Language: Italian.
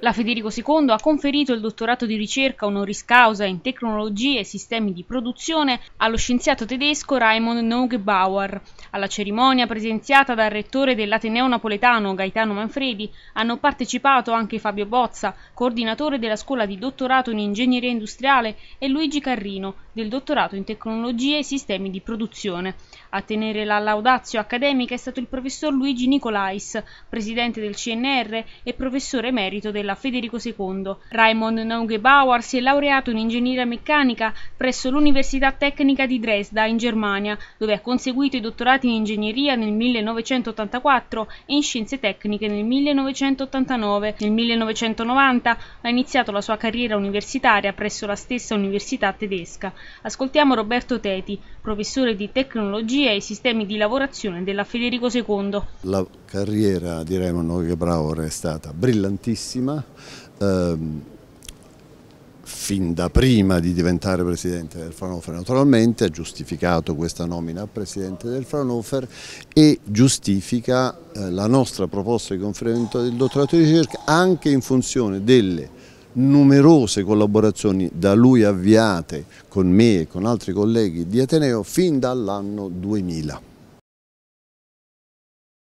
La Federico II ha conferito il dottorato di ricerca honoris causa in tecnologie e sistemi di produzione allo scienziato tedesco Raimond Neugebauer. Alla cerimonia presenziata dal rettore dell'Ateneo napoletano Gaetano Manfredi hanno partecipato anche Fabio Bozza, coordinatore della scuola di dottorato in ingegneria industriale, e Luigi Carrino, del dottorato in tecnologie e sistemi di produzione. A tenere la laudazio accademica è stato il professor Luigi Nicolais, presidente del CNR e professore emerito della Rosella Federico II. Raimond Neugebauer si è laureato in ingegneria meccanica presso l'Università Tecnica di Dresda in Germania, dove ha conseguito i dottorati in ingegneria nel 1984 e in scienze tecniche nel 1989. Nel 1990 ha iniziato la sua carriera universitaria presso la stessa università tedesca. Ascoltiamo Roberto Teti, professore di tecnologia e sistemi di lavorazione della Federico II. La carriera di Raymond Neugebauer è stata brillantissima, ehm, fin da prima di diventare presidente del Fraunhofer naturalmente ha giustificato questa nomina a presidente del Fraunhofer e giustifica eh, la nostra proposta di conferimento del dottorato di ricerca anche in funzione delle numerose collaborazioni da lui avviate con me e con altri colleghi di Ateneo fin dall'anno 2000.